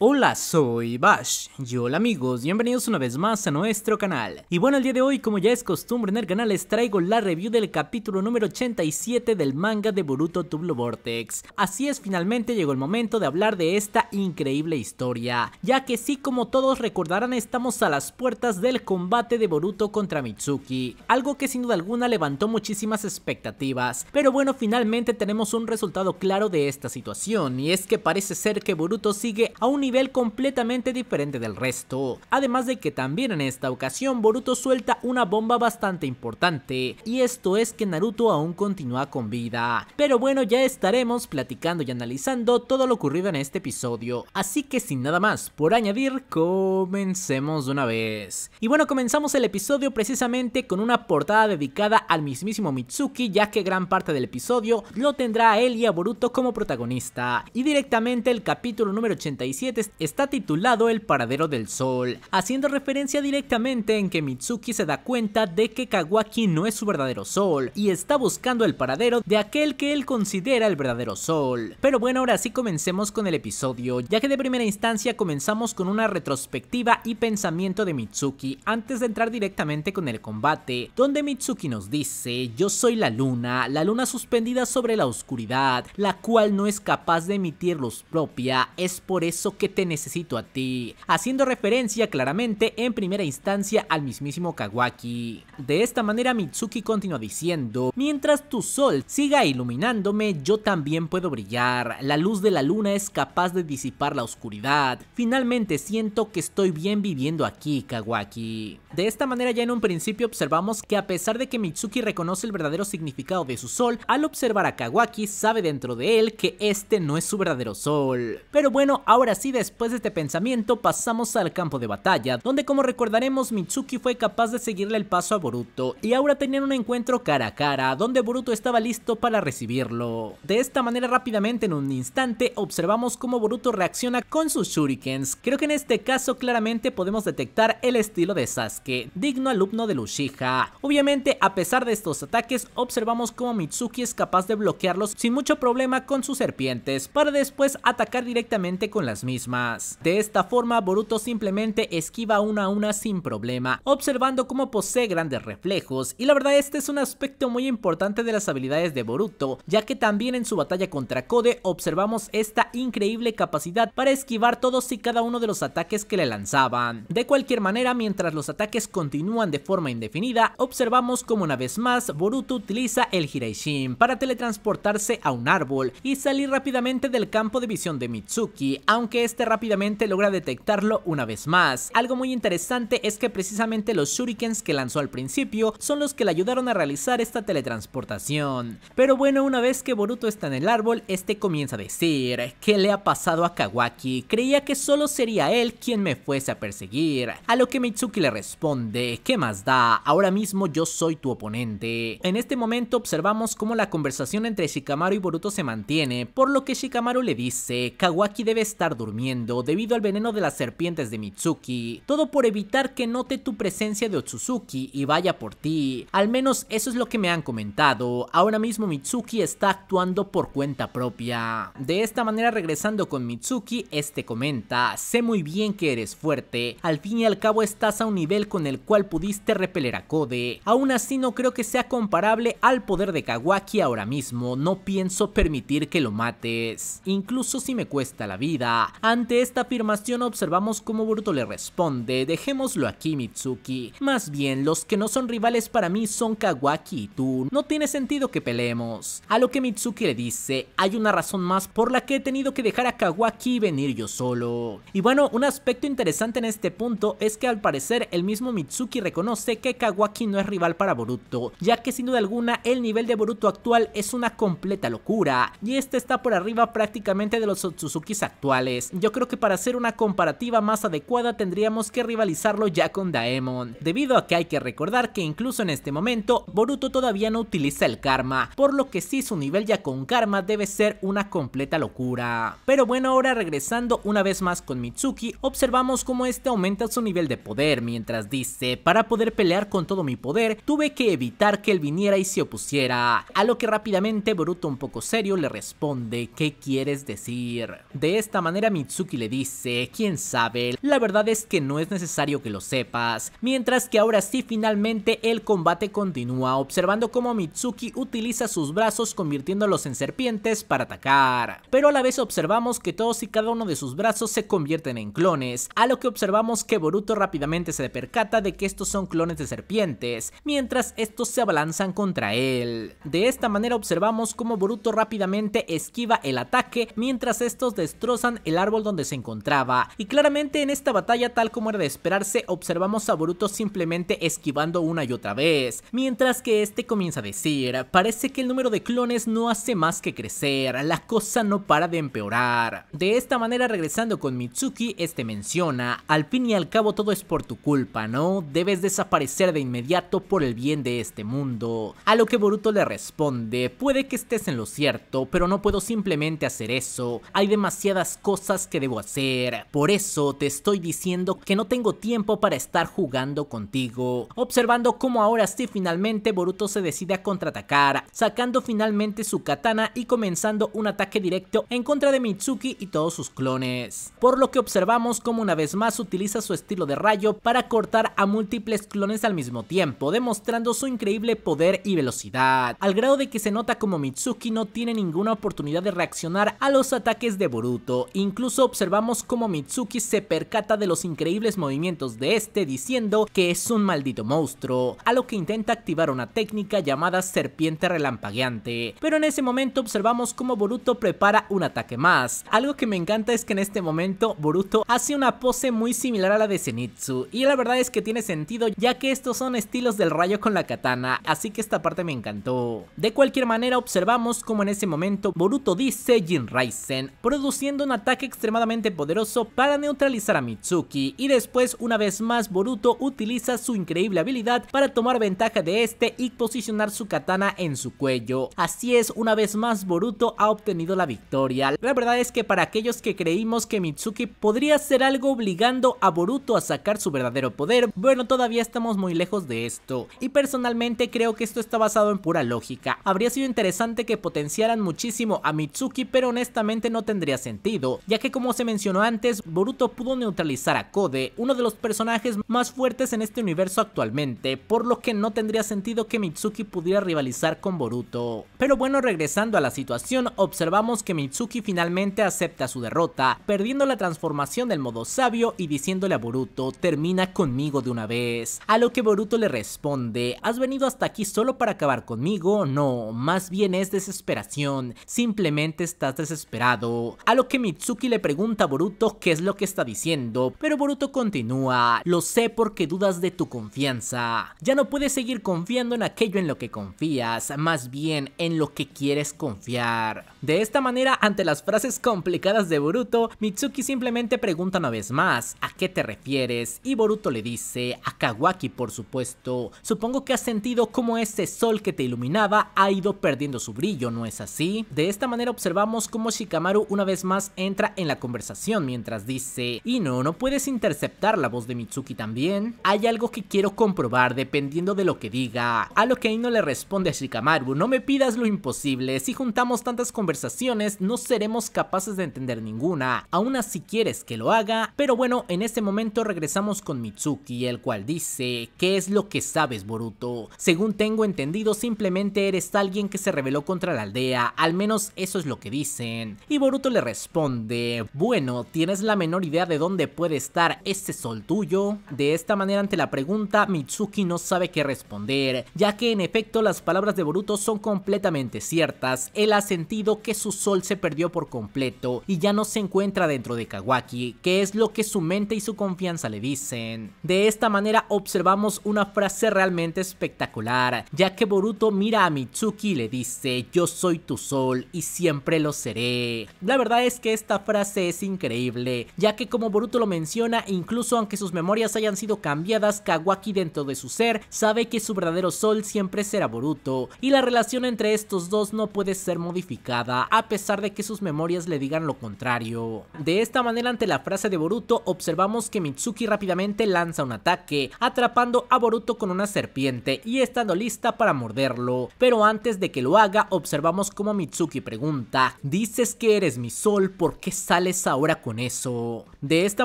Hola, soy Bash. Y hola amigos, bienvenidos una vez más a nuestro canal. Y bueno, el día de hoy, como ya es costumbre en el canal, les traigo la review del capítulo número 87 del manga de Boruto Tublo Vortex. Así es, finalmente llegó el momento de hablar de esta increíble historia, ya que sí, como todos recordarán, estamos a las puertas del combate de Boruto contra Mitsuki, algo que sin duda alguna levantó muchísimas expectativas. Pero bueno, finalmente tenemos un resultado claro de esta situación, y es que parece ser que Boruto sigue a un nivel completamente diferente del resto. Además de que también en esta ocasión Boruto suelta una bomba bastante importante, y esto es que Naruto aún continúa con vida. Pero bueno, ya estaremos platicando y analizando todo lo ocurrido en este episodio, así que sin nada más por añadir, comencemos de una vez. Y bueno, comenzamos el episodio precisamente con una portada dedicada al mismísimo Mitsuki, ya que gran parte del episodio lo tendrá a él y a Boruto como protagonista. Y directamente el capítulo número 87 está titulado El paradero del sol, haciendo referencia directamente en que Mitsuki se da cuenta de que Kawaki no es su verdadero sol y está buscando el paradero de aquel que él considera el verdadero sol. Pero bueno, ahora sí comencemos con el episodio, ya que de primera instancia comenzamos con una retrospectiva y pensamiento de Mitsuki antes de entrar directamente con el combate, donde Mitsuki nos dice, yo soy la luna, la luna suspendida sobre la oscuridad, la cual no es capaz de emitir luz propia, es por eso que te necesito a ti, haciendo referencia claramente en primera instancia al mismísimo Kawaki. De esta manera Mitsuki continúa diciendo, mientras tu sol siga iluminándome, yo también puedo brillar, la luz de la luna es capaz de disipar la oscuridad, finalmente siento que estoy bien viviendo aquí, Kawaki. De esta manera ya en un principio observamos que a pesar de que Mitsuki reconoce el verdadero significado de su sol, al observar a Kawaki sabe dentro de él que este no es su verdadero sol. Pero bueno, ahora sí después de este pensamiento pasamos al campo de batalla, donde como recordaremos Mitsuki fue capaz de seguirle el paso a Boruto y ahora tenían un encuentro cara a cara, donde Boruto estaba listo para recibirlo. De esta manera rápidamente en un instante observamos cómo Boruto reacciona con sus shurikens, creo que en este caso claramente podemos detectar el estilo de Sasuke que digno alumno de Lushija. Obviamente, a pesar de estos ataques, observamos cómo Mitsuki es capaz de bloquearlos sin mucho problema con sus serpientes, para después atacar directamente con las mismas. De esta forma, Boruto simplemente esquiva una a una sin problema, observando cómo posee grandes reflejos, y la verdad este es un aspecto muy importante de las habilidades de Boruto, ya que también en su batalla contra Kode observamos esta increíble capacidad para esquivar todos y cada uno de los ataques que le lanzaban. De cualquier manera, mientras los ataques que continúan de forma indefinida, observamos como una vez más Boruto utiliza el Hiraishin para teletransportarse a un árbol y salir rápidamente del campo de visión de Mitsuki, aunque este rápidamente logra detectarlo una vez más. Algo muy interesante es que precisamente los shurikens que lanzó al principio son los que le ayudaron a realizar esta teletransportación. Pero bueno, una vez que Boruto está en el árbol, este comienza a decir, ¿qué le ha pasado a Kawaki? Creía que solo sería él quien me fuese a perseguir. A lo que Mitsuki le responde responde, ¿qué más da? Ahora mismo yo soy tu oponente. En este momento observamos cómo la conversación entre Shikamaru y Boruto se mantiene, por lo que Shikamaru le dice, Kawaki debe estar durmiendo debido al veneno de las serpientes de Mitsuki, todo por evitar que note tu presencia de Otsutsuki y vaya por ti. Al menos eso es lo que me han comentado, ahora mismo Mitsuki está actuando por cuenta propia. De esta manera regresando con Mitsuki, este comenta, sé muy bien que eres fuerte, al fin y al cabo estás a un nivel con el cual pudiste repeler a Code. Aún así no creo que sea comparable al poder de Kawaki ahora mismo, no pienso permitir que lo mates, incluso si me cuesta la vida. Ante esta afirmación observamos cómo Bruto le responde, dejémoslo aquí Mitsuki. Más bien, los que no son rivales para mí son Kawaki y tú, no tiene sentido que peleemos. A lo que Mitsuki le dice, hay una razón más por la que he tenido que dejar a Kawaki y venir yo solo. Y bueno, un aspecto interesante en este punto es que al parecer el mismo Mitsuki reconoce que Kawaki no es rival para Boruto, ya que sin duda alguna el nivel de Boruto actual es una completa locura, y este está por arriba prácticamente de los Otsuzukis actuales. Yo creo que para hacer una comparativa más adecuada tendríamos que rivalizarlo ya con Daemon, debido a que hay que recordar que incluso en este momento Boruto todavía no utiliza el karma, por lo que sí su nivel ya con karma debe ser una completa locura. Pero bueno, ahora regresando una vez más con Mitsuki, observamos cómo este aumenta su nivel de poder, mientras dice, para poder pelear con todo mi poder, tuve que evitar que él viniera y se opusiera. A lo que rápidamente Boruto un poco serio le responde, ¿qué quieres decir? De esta manera Mitsuki le dice, quién sabe, la verdad es que no es necesario que lo sepas. Mientras que ahora sí finalmente el combate continúa, observando cómo Mitsuki utiliza sus brazos convirtiéndolos en serpientes para atacar. Pero a la vez observamos que todos y cada uno de sus brazos se convierten en clones, a lo que observamos que Boruto rápidamente se perca de que estos son clones de serpientes, mientras estos se abalanzan contra él. De esta manera observamos cómo Boruto rápidamente esquiva el ataque mientras estos destrozan el árbol donde se encontraba. Y claramente en esta batalla tal como era de esperarse observamos a Boruto simplemente esquivando una y otra vez, mientras que este comienza a decir, parece que el número de clones no hace más que crecer, la cosa no para de empeorar. De esta manera regresando con Mitsuki, este menciona, al fin y al cabo todo es por tu culpa, no, debes desaparecer de inmediato por el bien de este mundo. A lo que Boruto le responde, puede que estés en lo cierto, pero no puedo simplemente hacer eso, hay demasiadas cosas que debo hacer, por eso te estoy diciendo que no tengo tiempo para estar jugando contigo. Observando cómo ahora sí finalmente Boruto se decide a contraatacar, sacando finalmente su katana y comenzando un ataque directo en contra de Mitsuki y todos sus clones. Por lo que observamos como una vez más utiliza su estilo de rayo para cortar a múltiples clones al mismo tiempo, demostrando su increíble poder y velocidad, al grado de que se nota como Mitsuki no tiene ninguna oportunidad de reaccionar a los ataques de Boruto. Incluso observamos como Mitsuki se percata de los increíbles movimientos de este diciendo que es un maldito monstruo, a lo que intenta activar una técnica llamada serpiente relampagueante. Pero en ese momento observamos como Boruto prepara un ataque más. Algo que me encanta es que en este momento Boruto hace una pose muy similar a la de Senitsu y la verdad es que tiene sentido ya que estos son estilos del rayo con la katana, así que esta parte me encantó. De cualquier manera observamos como en ese momento Boruto dice Jinraisen, produciendo un ataque extremadamente poderoso para neutralizar a Mitsuki y después una vez más Boruto utiliza su increíble habilidad para tomar ventaja de este y posicionar su katana en su cuello. Así es, una vez más Boruto ha obtenido la victoria. La verdad es que para aquellos que creímos que Mitsuki podría hacer algo obligando a Boruto a sacar su verdadero poder, bueno todavía estamos muy lejos de esto y personalmente creo que esto está basado en pura lógica, habría sido interesante que potenciaran muchísimo a Mitsuki pero honestamente no tendría sentido, ya que como se mencionó antes, Boruto pudo neutralizar a Kode, uno de los personajes más fuertes en este universo actualmente, por lo que no tendría sentido que Mitsuki pudiera rivalizar con Boruto. Pero bueno, regresando a la situación, observamos que Mitsuki finalmente acepta su derrota, perdiendo la transformación del modo sabio y diciéndole a Boruto, termina con de una vez. A lo que Boruto le responde, ¿has venido hasta aquí solo para acabar conmigo? No, más bien es desesperación, simplemente estás desesperado. A lo que Mitsuki le pregunta a Boruto qué es lo que está diciendo, pero Boruto continúa, lo sé porque dudas de tu confianza. Ya no puedes seguir confiando en aquello en lo que confías, más bien en lo que quieres confiar. De esta manera, ante las frases complicadas de Boruto, Mitsuki simplemente pregunta una vez más, ¿a qué te refieres? Y Boruto le dice Akawaki, por supuesto. Supongo que has sentido cómo ese sol que te iluminaba ha ido perdiendo su brillo, ¿no es así? De esta manera observamos cómo Shikamaru una vez más entra en la conversación mientras dice, y no, no puedes interceptar la voz de Mitsuki también. Hay algo que quiero comprobar dependiendo de lo que diga. A lo que Ino le responde a Shikamaru, no me pidas lo imposible, si juntamos tantas conversaciones no seremos capaces de entender ninguna, aún así quieres que lo haga, pero bueno, en este momento regresamos con Mitsuki el cual dice, ¿qué es lo que sabes Boruto? Según tengo entendido, simplemente eres alguien que se rebeló contra la aldea, al menos eso es lo que dicen. Y Boruto le responde, bueno, ¿tienes la menor idea de dónde puede estar este sol tuyo? De esta manera ante la pregunta, Mitsuki no sabe qué responder, ya que en efecto las palabras de Boruto son completamente ciertas, él ha sentido que su sol se perdió por completo y ya no se encuentra dentro de Kawaki, que es lo que su mente y su confianza le dicen. De esta manera observamos una frase realmente espectacular, ya que Boruto mira a Mitsuki y le dice, yo soy tu sol y siempre lo seré. La verdad es que esta frase es increíble, ya que como Boruto lo menciona, incluso aunque sus memorias hayan sido cambiadas, Kawaki dentro de su ser sabe que su verdadero sol siempre será Boruto, y la relación entre estos dos no puede ser modificada, a pesar de que sus memorias le digan lo contrario. De esta manera ante la frase de Boruto, observamos que Mitsuki rápidamente lanza un ataque, atrapando a Boruto con una serpiente y estando lista para morderlo. Pero antes de que lo haga, observamos como Mitsuki pregunta, dices que eres mi sol, ¿por qué sales ahora con eso? De esta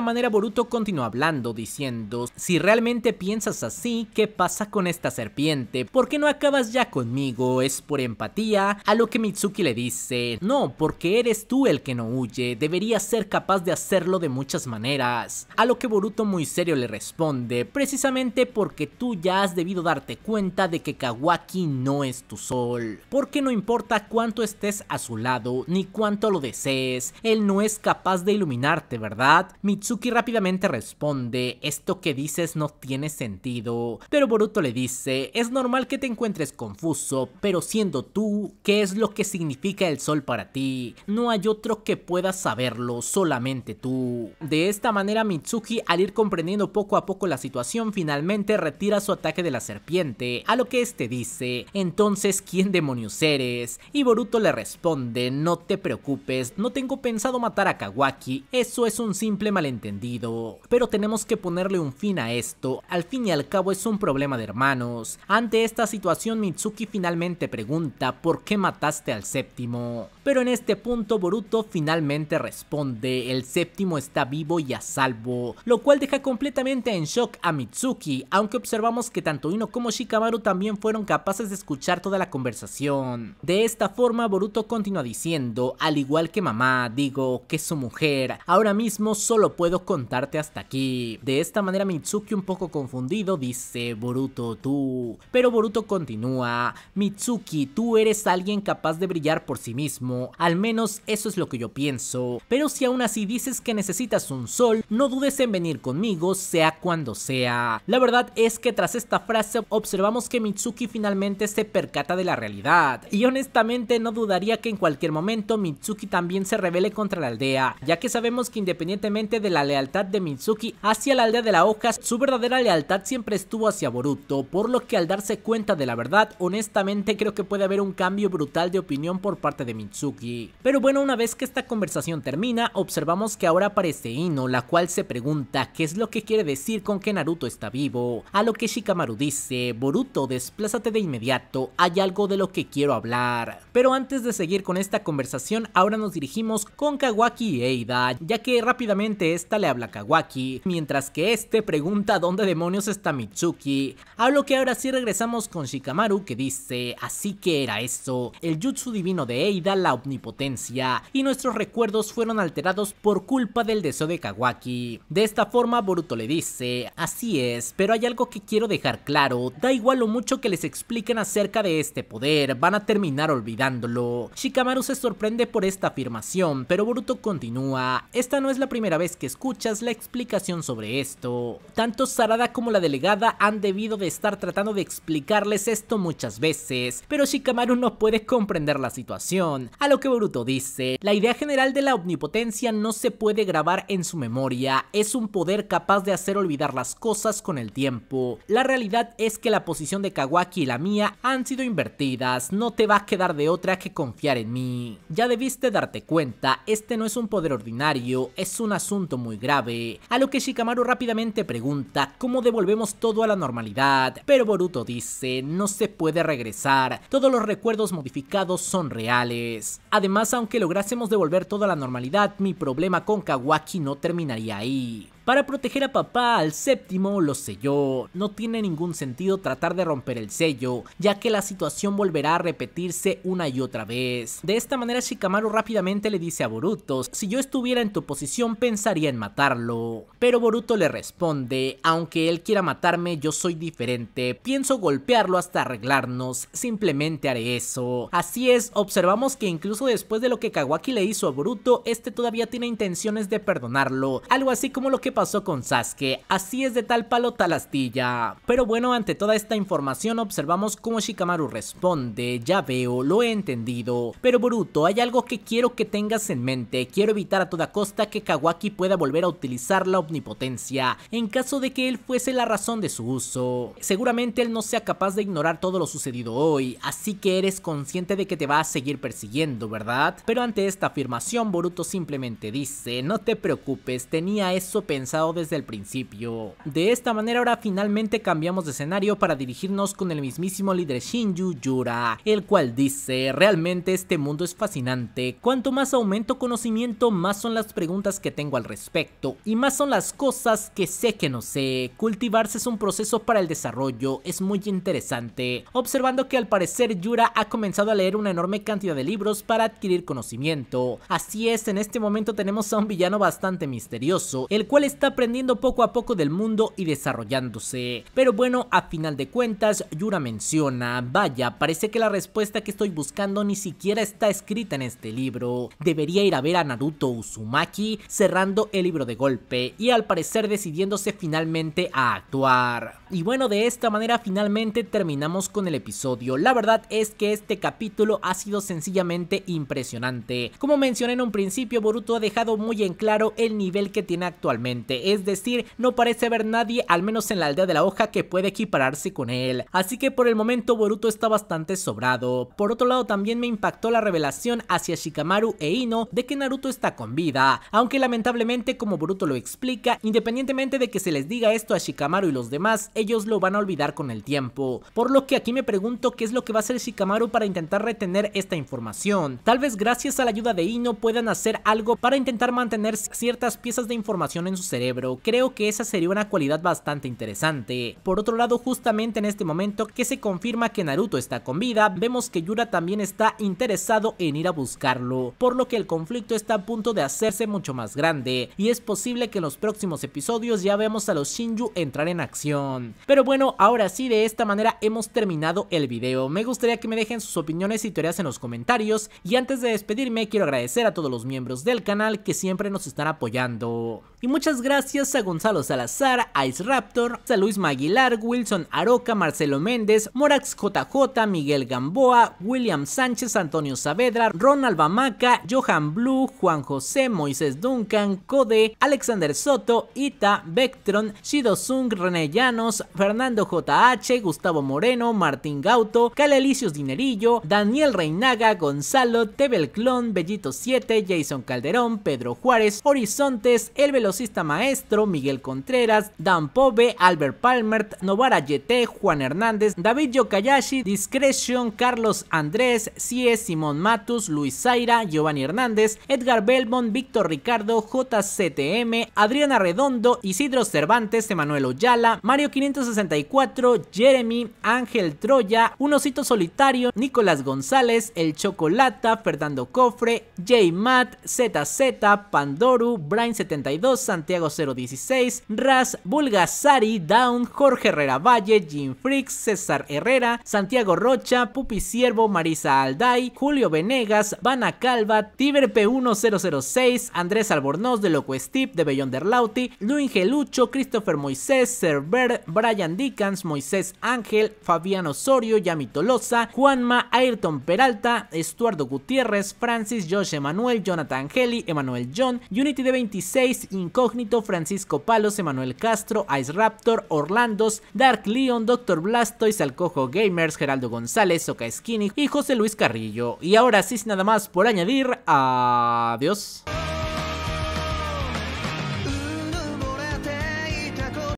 manera Boruto continúa hablando, diciendo, si realmente piensas así, ¿qué pasa con esta serpiente? ¿Por qué no acabas ya conmigo? ¿Es por empatía? A lo que Mitsuki le dice, no, porque eres tú el que no huye, deberías ser capaz de hacerlo de muchas maneras. A lo que Boruto muy serio le responde, precisamente porque tú ya has debido darte cuenta de que Kawaki no es tu sol, porque no importa cuánto estés a su lado ni cuánto lo desees, él no es capaz de iluminarte, ¿verdad? Mitsuki rápidamente responde, esto que dices no tiene sentido, pero Boruto le dice, es normal que te encuentres confuso, pero siendo tú, ¿qué es lo que significa el sol para ti? No hay otro que pueda saberlo, solamente tú. De esta manera Mitsuki al ir comprendiendo poco a poco la situación finalmente retira su ataque de la serpiente, a lo que este dice, entonces ¿quién demonios eres? Y Boruto le responde, no te preocupes, no tengo pensado matar a Kawaki, eso es un simple malentendido, pero tenemos que ponerle un fin a esto, al fin y al cabo es un problema de hermanos. Ante esta situación Mitsuki finalmente pregunta, ¿por qué mataste al séptimo? Pero en este punto Boruto finalmente responde, el séptimo está vivo y a salvo, lo cual deja completamente en shock a Mitsuki, aunque observamos que tanto Ino como Shikamaru también fueron capaces de escuchar toda la conversación. De esta forma Boruto continúa diciendo, al igual que mamá, digo, que su mujer, ahora mismo solo puedo contarte hasta aquí. De esta manera Mitsuki un poco confundido dice, Boruto, tú. Pero Boruto continúa, Mitsuki, tú eres alguien capaz de brillar por sí mismo, al menos eso es lo que yo pienso. Pero si aún así dices que necesitas un sol, no dudes en venir conmigo, sea cuando sea. La verdad es que tras esta frase observamos que Mitsuki finalmente se percata de la realidad y honestamente no dudaría que en cualquier momento Mitsuki también se revele contra la aldea, ya que sabemos que independientemente de la lealtad de Mitsuki hacia la aldea de la hoja, su verdadera lealtad siempre estuvo hacia Boruto, por lo que al darse cuenta de la verdad, honestamente creo que puede haber un cambio brutal de opinión por parte de Mitsuki. Pero bueno, una vez que esta conversación termina, observamos que ahora aparece Ino, la cual se pregunta qué es lo que quiere decir con que Naruto está vivo, a lo que Shikamaru dice, Boruto, desplázate de inmediato, hay algo de lo que quiero hablar. Pero antes de seguir con esta conversación, ahora nos dirigimos con Kawaki y Eida, ya que rápidamente esta le habla a Kawaki, mientras que este pregunta dónde demonios está Mitsuki, a lo que ahora sí regresamos con Shikamaru que dice, así que era eso, el jutsu divino de Eida, la omnipotencia, y nuestros recuerdos fueron alterados por culpa del deseo de Kawaki. De esta forma, Boruto le dice, así es, pero hay algo que quiero dejar claro, da igual lo mucho que les expliquen acerca de este poder, van a terminar olvidándolo. Shikamaru se sorprende por esta afirmación, pero Boruto continúa, esta no es la primera vez que escuchas la explicación sobre esto. Tanto Sarada como la delegada han debido de estar tratando de explicarles esto muchas veces, pero Shikamaru no puede comprender la situación, a lo que Boruto dice, la idea general de la omnipotencia no se puede grabar en su memoria, es un poder capaz de hacer olvidar olvidar las cosas con el tiempo. La realidad es que la posición de Kawaki y la mía han sido invertidas, no te va a quedar de otra que confiar en mí. Ya debiste darte cuenta, este no es un poder ordinario, es un asunto muy grave. A lo que Shikamaru rápidamente pregunta cómo devolvemos todo a la normalidad, pero Boruto dice, no se puede regresar, todos los recuerdos modificados son reales. Además, aunque lográsemos devolver toda la normalidad, mi problema con Kawaki no terminaría ahí. Para proteger a papá al séptimo lo selló. No tiene ningún sentido tratar de romper el sello, ya que la situación volverá a repetirse una y otra vez. De esta manera Shikamaru rápidamente le dice a Boruto, si yo estuviera en tu posición pensaría en matarlo. Pero Boruto le responde, aunque él quiera matarme yo soy diferente, pienso golpearlo hasta arreglarnos, simplemente haré eso. Así es, observamos que incluso después de lo que Kawaki le hizo a Boruto, este todavía tiene intenciones de perdonarlo, algo así como lo que pasó con Sasuke, así es de tal palo tal astilla. Pero bueno, ante toda esta información observamos cómo Shikamaru responde, ya veo, lo he entendido. Pero Boruto, hay algo que quiero que tengas en mente, quiero evitar a toda costa que Kawaki pueda volver a utilizar la omnipotencia, en caso de que él fuese la razón de su uso. Seguramente él no sea capaz de ignorar todo lo sucedido hoy, así que eres consciente de que te va a seguir persiguiendo, ¿verdad? Pero ante esta afirmación, Boruto simplemente dice, no te preocupes, tenía eso pensado desde el principio. De esta manera ahora finalmente cambiamos de escenario para dirigirnos con el mismísimo líder Shinju Yura, el cual dice, realmente este mundo es fascinante, cuanto más aumento conocimiento más son las preguntas que tengo al respecto y más son las cosas que sé que no sé, cultivarse es un proceso para el desarrollo, es muy interesante, observando que al parecer Yura ha comenzado a leer una enorme cantidad de libros para adquirir conocimiento, así es, en este momento tenemos a un villano bastante misterioso, el cual es está aprendiendo poco a poco del mundo y desarrollándose. Pero bueno, a final de cuentas, Yura menciona, vaya, parece que la respuesta que estoy buscando ni siquiera está escrita en este libro. Debería ir a ver a Naruto Uzumaki cerrando el libro de golpe y al parecer decidiéndose finalmente a actuar. Y bueno, de esta manera finalmente terminamos con el episodio. La verdad es que este capítulo ha sido sencillamente impresionante. Como mencioné en un principio, Boruto ha dejado muy en claro el nivel que tiene actualmente es decir, no parece haber nadie, al menos en la aldea de la hoja, que pueda equipararse con él. Así que por el momento Boruto está bastante sobrado. Por otro lado también me impactó la revelación hacia Shikamaru e Ino de que Naruto está con vida, aunque lamentablemente como Boruto lo explica, independientemente de que se les diga esto a Shikamaru y los demás, ellos lo van a olvidar con el tiempo. Por lo que aquí me pregunto qué es lo que va a hacer Shikamaru para intentar retener esta información. Tal vez gracias a la ayuda de Ino puedan hacer algo para intentar mantener ciertas piezas de información en sus cerebro, creo que esa sería una cualidad bastante interesante. Por otro lado, justamente en este momento que se confirma que Naruto está con vida, vemos que Yura también está interesado en ir a buscarlo, por lo que el conflicto está a punto de hacerse mucho más grande, y es posible que en los próximos episodios ya veamos a los Shinju entrar en acción. Pero bueno, ahora sí, de esta manera hemos terminado el video. Me gustaría que me dejen sus opiniones y teorías en los comentarios, y antes de despedirme quiero agradecer a todos los miembros del canal que siempre nos están apoyando. Y muchas gracias a Gonzalo Salazar, Ice Raptor, a Luis Maguilar, Wilson Aroca, Marcelo Méndez, Morax JJ, Miguel Gamboa, William Sánchez, Antonio Saavedra, Ronald Bamaca, Johan Blue, Juan José, Moisés Duncan, Code, Alexander Soto, Ita, Vectron, Shido Sung, René Llanos, Fernando JH, Gustavo Moreno, Martín Gauto, Calelicios Dinerillo, Daniel Reinaga, Gonzalo, Tebel Clon, Bellito 7, Jason Calderón, Pedro Juárez, Horizontes, El Velocista Maestro, Miguel Contreras, Dan Pove, Albert Palmert, Novara Yete, Juan Hernández, David Yokayashi, Discretion, Carlos Andrés, Cies, Simón Matus, Luis Zaira, Giovanni Hernández, Edgar Belmont, Víctor Ricardo, JCTM, Adriana Redondo, Isidro Cervantes, Emanuel Oyala, Mario 564, Jeremy, Ángel Troya, Un Solitario, Nicolás González, El Chocolata, Fernando Cofre, J. Matt, ZZ, Pandoru, Brian72, Santiago 016, Raz, Bulgasari, Down, Jorge Herrera Valle, Jim Freaks, César Herrera, Santiago Rocha, Pupi Siervo, Marisa Alday, Julio Venegas, Vana Calva, Tiber P1006, Andrés Albornoz de Loco Steve, de lauti Luis Gelucho, Christopher Moisés, Server, Brian Dickens, Moisés Ángel, Fabiano Osorio, Yami Tolosa, Juanma, Ayrton Peralta, Estuardo Gutiérrez, Francis, Josh Emanuel, Jonathan Heli, Emanuel John, Unity de 26, Incógnito, Francisco Palos, Emanuel Castro, Ice Raptor, Orlandos, Dark Leon, Doctor Blastoise, Alcojo Gamers, Geraldo González, Oka Skinny y José Luis Carrillo. Y ahora sí, nada más por añadir, adiós.